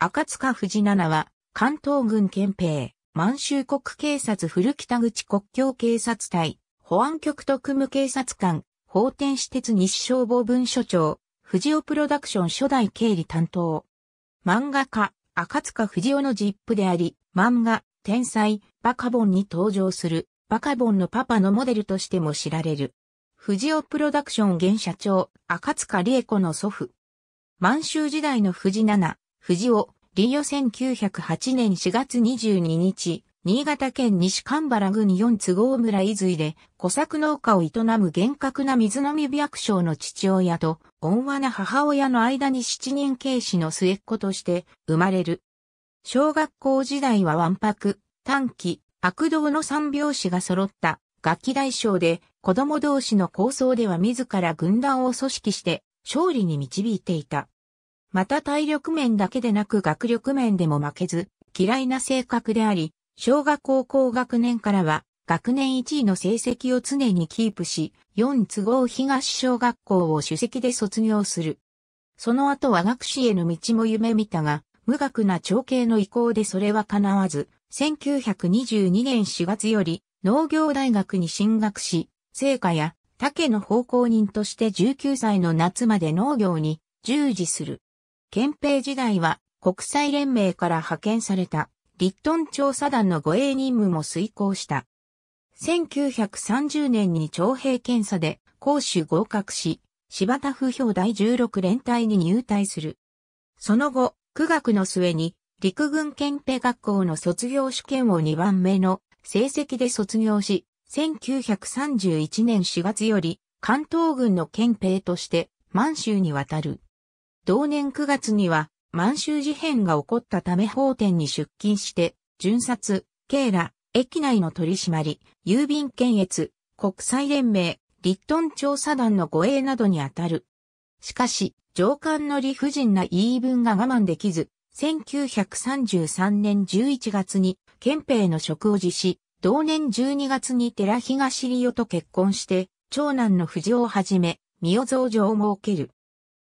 赤塚藤七は、関東軍憲兵、満州国警察古北口国境警察隊、保安局特務警察官、法天私鉄日消防分書長、藤尾プロダクション初代経理担当。漫画家、赤塚藤尾のジップであり、漫画、天才、バカボンに登場する、バカボンのパパのモデルとしても知られる。藤尾プロダクション現社長、赤塚理恵子の祖父。満州時代の藤七、藤尾、リオ1908年4月22日、新潟県西神原郡四都合村伊豆で、小作農家を営む厳格な水飲み百姓の父親と、温和な母親の間に七人軽視の末っ子として生まれる。小学校時代はワンパク、短期、悪道の三拍子が揃った楽器大賞で、子供同士の構想では自ら軍団を組織して勝利に導いていた。また体力面だけでなく学力面でも負けず、嫌いな性格であり、小学校高学年からは、学年1位の成績を常にキープし、4都合東小学校を主席で卒業する。その後は学士への道も夢見たが、無学な長兄の意向でそれは叶わず、1922年4月より農業大学に進学し、成果や竹の奉公人として19歳の夏まで農業に従事する。憲兵時代は国際連盟から派遣されたリットン調査団の護衛任務も遂行した。1930年に徴兵検査で公守合格し、柴田不評第16連隊に入隊する。その後、苦学の末に陸軍憲兵学校の卒業試験を2番目の成績で卒業し、1931年4月より関東軍の憲兵として満州に渡る。同年9月には満州事変が起こったため法典に出勤して、巡察、警ら、駅内の取り締まり、郵便検閲、国際連盟、立頓調査団の護衛などに当たる。しかし、上官の理不尽な言い分が我慢できず、1933年11月に憲兵の職を辞し、同年12月に寺東里夫と結婚して、長男の藤をはじめ、三尾増上を設ける。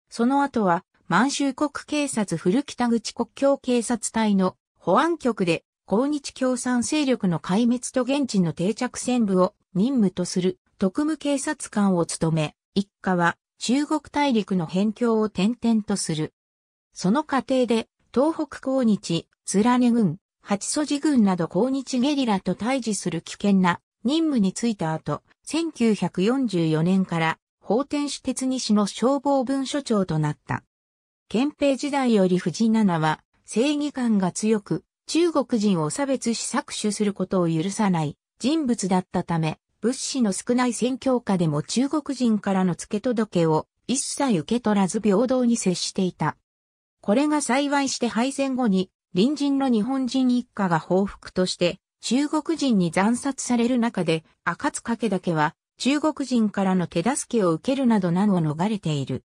その後は、満州国警察古北口国境警察隊の保安局で、抗日共産勢力の壊滅と現地の定着戦部を任務とする特務警察官を務め、一家は中国大陸の辺境を転々とする。その過程で、東北抗日、ラ根軍、八祖地軍など抗日ゲリラと対峙する危険な任務に就いた後、1944年から、法天使鉄西の消防分書長となった。憲兵時代より藤七は正義感が強く、中国人を差別し搾取することを許さない人物だったため、物資の少ない選挙下でも中国人からの付け届けを一切受け取らず平等に接していた。これが幸いして敗戦後に隣人の日本人一家が報復として中国人に惨殺される中で赤塚家だけは中国人からの手助けを受けるなど難を逃れている。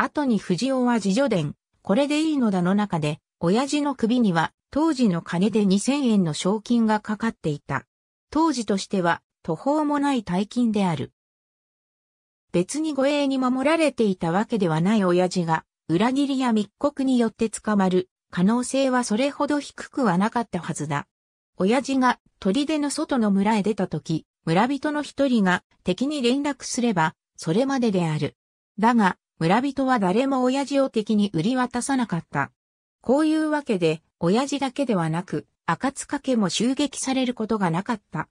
後に藤尾は自助伝、これでいいのだの中で、親父の首には当時の金で2000円の賞金がかかっていた。当時としては途方もない大金である。別に護衛に守られていたわけではない親父が、裏切りや密告によって捕まる可能性はそれほど低くはなかったはずだ。親父が砦の外の村へ出た時、村人の一人が敵に連絡すれば、それまでである。だが、村人は誰も親父を敵に売り渡さなかった。こういうわけで、親父だけではなく、赤塚家も襲撃されることがなかった。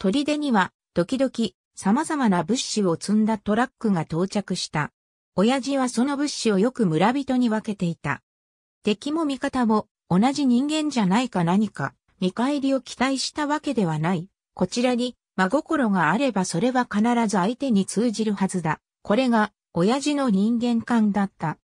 砦には、時々、様々な物資を積んだトラックが到着した。親父はその物資をよく村人に分けていた。敵も味方も同じ人間じゃないか何か、見返りを期待したわけではない。こちらに真心があればそれは必ず相手に通じるはずだ。これが親父の人間観だった。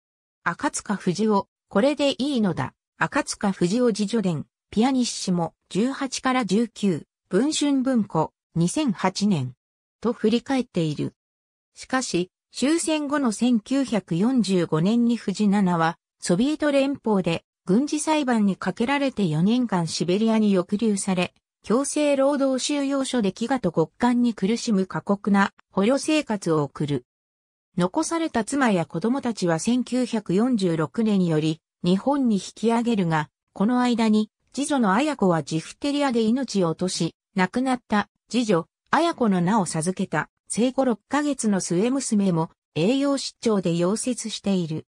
赤塚不二夫、これでいいのだ。赤塚不二夫自助伝、ピアニッシモ、18から19、文春文庫、2008年。と振り返っている。しかし、終戦後の1945年に藤七は、ソビエト連邦で軍事裁判にかけられて4年間シベリアに抑留され、強制労働収容所で飢餓と極寒に苦しむ過酷な捕虜生活を送る。残された妻や子供たちは1946年により日本に引き上げるが、この間に次女の綾子はジフテリアで命を落とし、亡くなった次女、綾子の名を授けた生後6ヶ月の末娘も栄養失調で溶接している。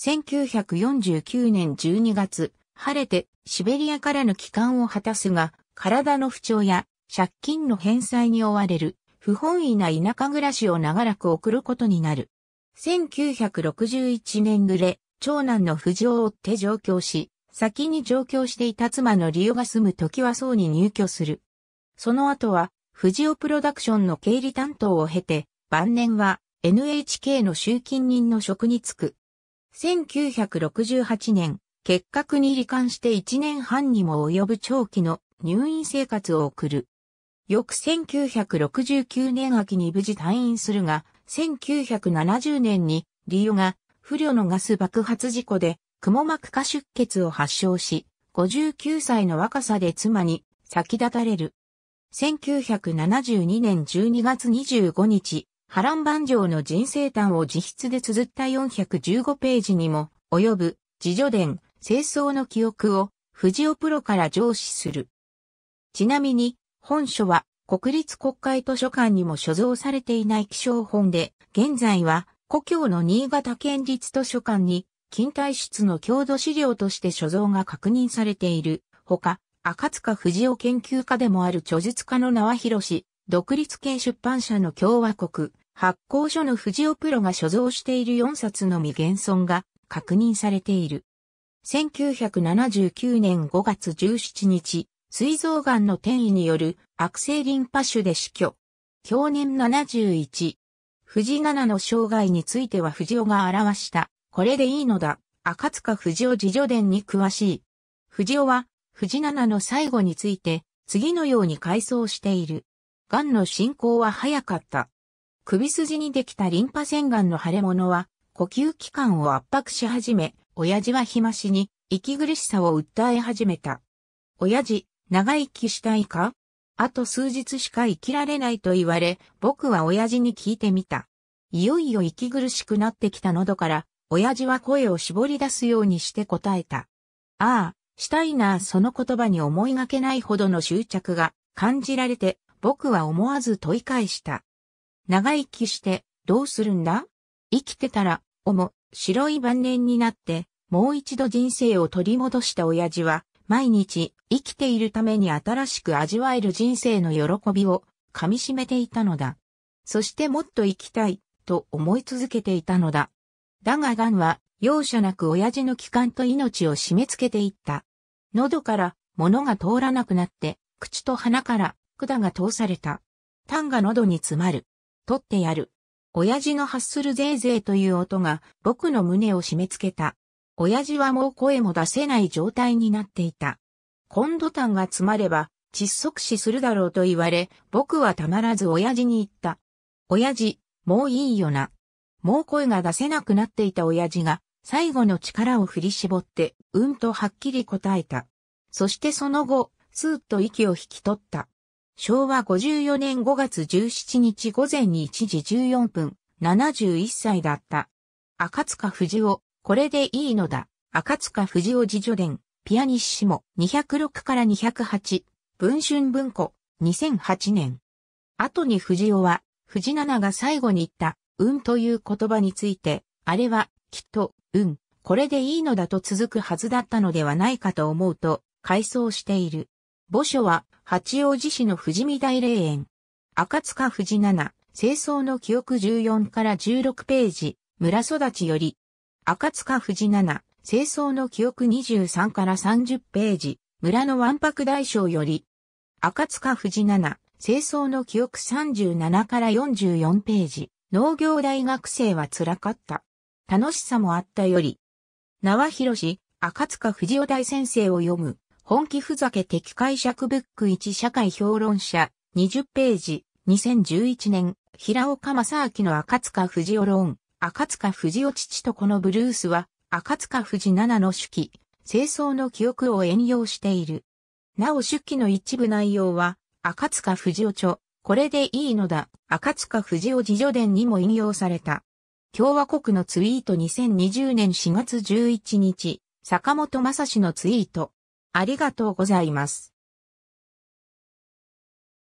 1949年12月、晴れてシベリアからの帰還を果たすが、体の不調や借金の返済に追われる。不本意な田舎暮らしを長らく送ることになる。1961年暮れ、長男の不条を追って上京し、先に上京していた妻のリオが住む時はそうに入居する。その後は、藤尾プロダクションの経理担当を経て、晩年は NHK の集金人の職に就く。1968年、結核に罹患して1年半にも及ぶ長期の入院生活を送る。翌1969年秋に無事退院するが、1970年にリオが不慮のガス爆発事故で、蜘膜下出血を発症し、59歳の若さで妻に先立たれる。1972年12月25日、波乱万丈の人生誕を自筆で綴った415ページにも及ぶ自助伝、清掃の記憶を、藤尾プロから上司する。ちなみに、本書は国立国会図書館にも所蔵されていない希少本で、現在は故郷の新潟県立図書館に近代室の郷土資料として所蔵が確認されている。ほか、赤塚不二夫研究家でもある著述家の縄広氏、独立系出版社の共和国、発行所の藤尾プロが所蔵している4冊のみ現存が確認されている。1979年5月17日、膵臓がんの転移による悪性リンパ腫で死去。去年71。藤七の生涯については藤尾が表した。これでいいのだ。赤塚藤尾自助伝に詳しい。藤尾は、藤七の最後について、次のように回想している。癌の進行は早かった。首筋にできたリンパ腺癌の腫れ物は、呼吸器官を圧迫し始め、親父は日増しに、息苦しさを訴え始めた。親父、長生きしたいかあと数日しか生きられないと言われ、僕は親父に聞いてみた。いよいよ息苦しくなってきた喉から、親父は声を絞り出すようにして答えた。ああ、したいな、その言葉に思いがけないほどの執着が感じられて、僕は思わず問い返した。長生きしてどうするんだ生きてたら、おも、白い晩年になって、もう一度人生を取り戻した親父は、毎日生きているために新しく味わえる人生の喜びを噛み締めていたのだ。そしてもっと生きたいと思い続けていたのだ。だがガンは容赦なく親父の気管と命を締め付けていった。喉から物が通らなくなって、口と鼻から管が通された。ンが喉に詰まる。取ってやる。親父の発するぜいぜいという音が僕の胸を締め付けた。親父はもう声も出せない状態になっていた。今度ンが詰まれば窒息死するだろうと言われ、僕はたまらず親父に言った。親父、もういいよな。もう声が出せなくなっていた親父が、最後の力を振り絞って、うんとはっきり答えた。そしてその後、スーッと息を引き取った。昭和54年5月17日午前に1時14分、71歳だった。赤塚藤尾。夫、これでいいのだ。赤塚不二夫自助伝、ピアニッシモ、206から208、文春文庫、2008年。後に不二夫は、藤七が最後に言った、運という言葉について、あれは、きっと、運、これでいいのだと続くはずだったのではないかと思うと、回想している。墓所は、八王子市の富士見大霊園。赤塚富士七、清掃の記憶14から16ページ、村育ちより、赤塚藤七、清掃の記憶23から30ページ、村の万博大賞より、赤塚藤七、清掃の記憶37から44ページ、農業大学生は辛かった。楽しさもあったより、縄広し、赤塚藤尾大先生を読む、本気ふざけ敵解釈ブック1社会評論者、20ページ、2011年、平岡正明の赤塚藤尾論、赤塚不二夫父とこのブルースは、赤塚不二七の手記、清掃の記憶を援用している。なお手記の一部内容は、赤塚不二夫著、これでいいのだ、赤塚不二夫自助伝にも引用された。共和国のツイート2020年4月11日、坂本正史のツイート。ありがとうございます。